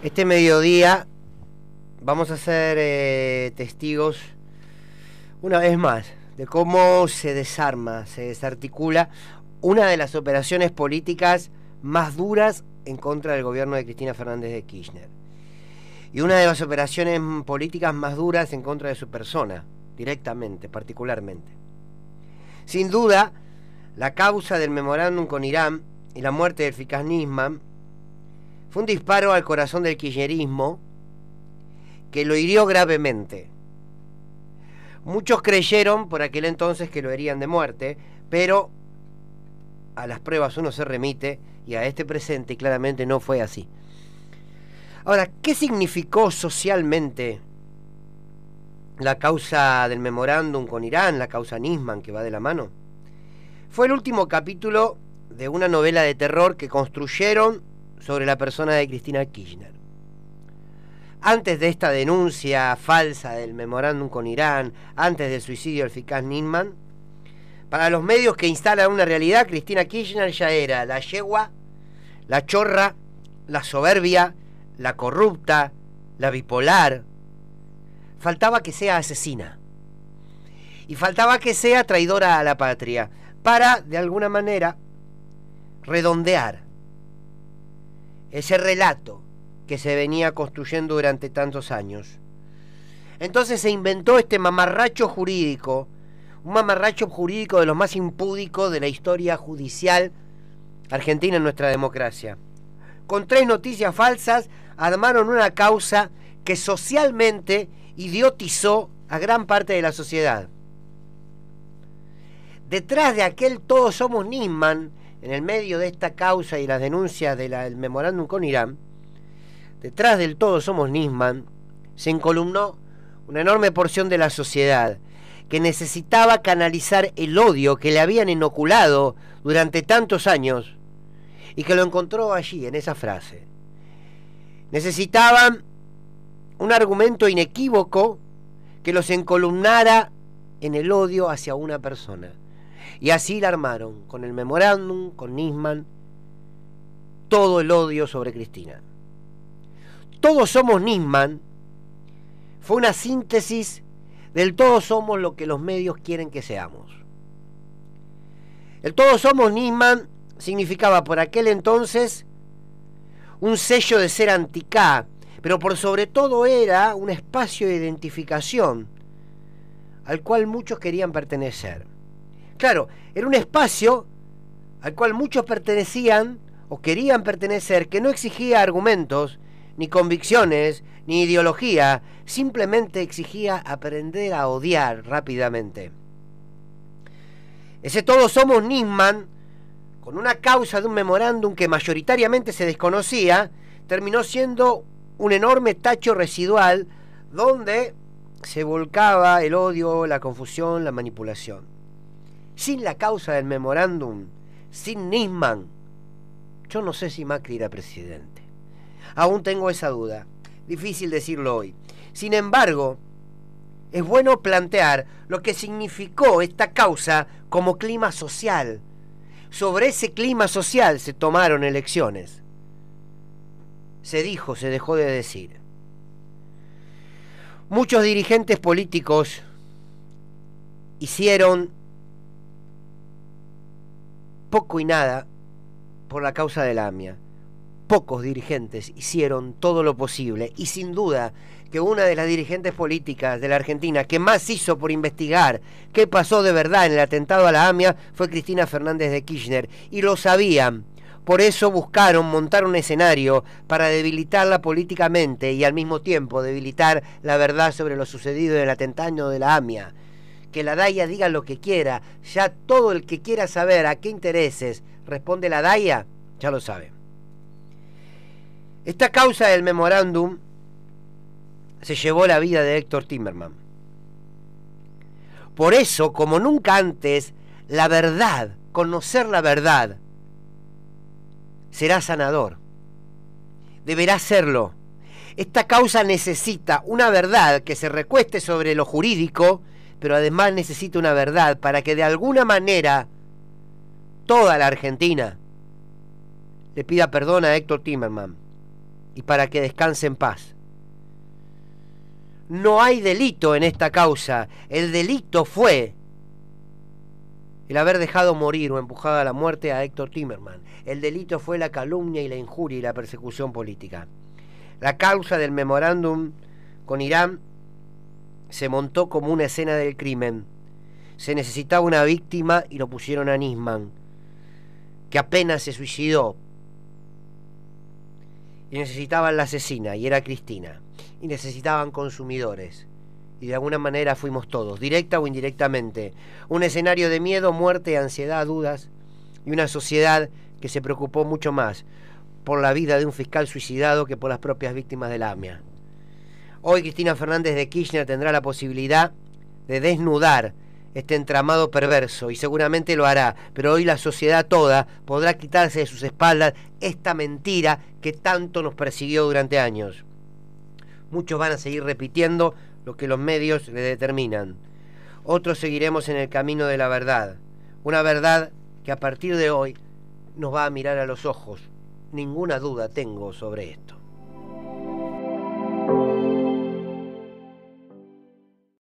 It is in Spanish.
Este mediodía vamos a ser eh, testigos una vez más de cómo se desarma, se desarticula una de las operaciones políticas más duras en contra del gobierno de Cristina Fernández de Kirchner. Y una de las operaciones políticas más duras en contra de su persona, directamente, particularmente. Sin duda, la causa del memorándum con Irán y la muerte del Fikaz Nisman fue un disparo al corazón del kirchnerismo que lo hirió gravemente. Muchos creyeron por aquel entonces que lo herían de muerte, pero a las pruebas uno se remite y a este presente claramente no fue así. Ahora, ¿qué significó socialmente la causa del memorándum con Irán, la causa Nisman que va de la mano? Fue el último capítulo de una novela de terror que construyeron sobre la persona de Cristina Kirchner. Antes de esta denuncia falsa del memorándum con Irán, antes del suicidio del Ficaz Ninman, para los medios que instalan una realidad, Cristina Kirchner ya era la yegua, la chorra, la soberbia, la corrupta, la bipolar. Faltaba que sea asesina. Y faltaba que sea traidora a la patria. Para, de alguna manera, redondear ese relato que se venía construyendo durante tantos años. Entonces se inventó este mamarracho jurídico, un mamarracho jurídico de los más impúdicos de la historia judicial argentina en nuestra democracia. Con tres noticias falsas armaron una causa que socialmente idiotizó a gran parte de la sociedad. Detrás de aquel todos somos Nisman en el medio de esta causa y las denuncias del memorándum con Irán, detrás del todo somos Nisman, se encolumnó una enorme porción de la sociedad que necesitaba canalizar el odio que le habían inoculado durante tantos años y que lo encontró allí, en esa frase. Necesitaban un argumento inequívoco que los encolumnara en el odio hacia una persona. Y así la armaron, con el memorándum, con Nisman, todo el odio sobre Cristina. Todos somos Nisman fue una síntesis del todos somos lo que los medios quieren que seamos. El todos somos Nisman significaba por aquel entonces un sello de ser anticá, pero por sobre todo era un espacio de identificación al cual muchos querían pertenecer. Claro, era un espacio al cual muchos pertenecían o querían pertenecer que no exigía argumentos, ni convicciones, ni ideología, simplemente exigía aprender a odiar rápidamente. Ese todos somos Nisman, con una causa de un memorándum que mayoritariamente se desconocía, terminó siendo un enorme tacho residual donde se volcaba el odio, la confusión, la manipulación sin la causa del memorándum, sin Nisman, yo no sé si Macri era presidente. Aún tengo esa duda. Difícil decirlo hoy. Sin embargo, es bueno plantear lo que significó esta causa como clima social. Sobre ese clima social se tomaron elecciones. Se dijo, se dejó de decir. Muchos dirigentes políticos hicieron poco y nada por la causa de la AMIA. Pocos dirigentes hicieron todo lo posible y sin duda que una de las dirigentes políticas de la Argentina que más hizo por investigar qué pasó de verdad en el atentado a la AMIA fue Cristina Fernández de Kirchner y lo sabían. Por eso buscaron montar un escenario para debilitarla políticamente y al mismo tiempo debilitar la verdad sobre lo sucedido en el atentado de la AMIA que la DAIA diga lo que quiera, ya todo el que quiera saber a qué intereses responde la DAIA, ya lo sabe. Esta causa del memorándum se llevó la vida de Héctor timmerman Por eso, como nunca antes, la verdad, conocer la verdad, será sanador. Deberá serlo. Esta causa necesita una verdad que se recueste sobre lo jurídico pero además necesita una verdad para que de alguna manera toda la Argentina le pida perdón a Héctor Timerman y para que descanse en paz. No hay delito en esta causa. El delito fue el haber dejado morir o empujado a la muerte a Héctor Timerman. El delito fue la calumnia y la injuria y la persecución política. La causa del memorándum con Irán se montó como una escena del crimen. Se necesitaba una víctima y lo pusieron a Nisman, que apenas se suicidó. Y necesitaban la asesina, y era Cristina. Y necesitaban consumidores. Y de alguna manera fuimos todos, directa o indirectamente. Un escenario de miedo, muerte, ansiedad, dudas. Y una sociedad que se preocupó mucho más por la vida de un fiscal suicidado que por las propias víctimas del AMIA. Hoy Cristina Fernández de Kirchner tendrá la posibilidad de desnudar este entramado perverso y seguramente lo hará, pero hoy la sociedad toda podrá quitarse de sus espaldas esta mentira que tanto nos persiguió durante años. Muchos van a seguir repitiendo lo que los medios le determinan. Otros seguiremos en el camino de la verdad, una verdad que a partir de hoy nos va a mirar a los ojos. Ninguna duda tengo sobre esto.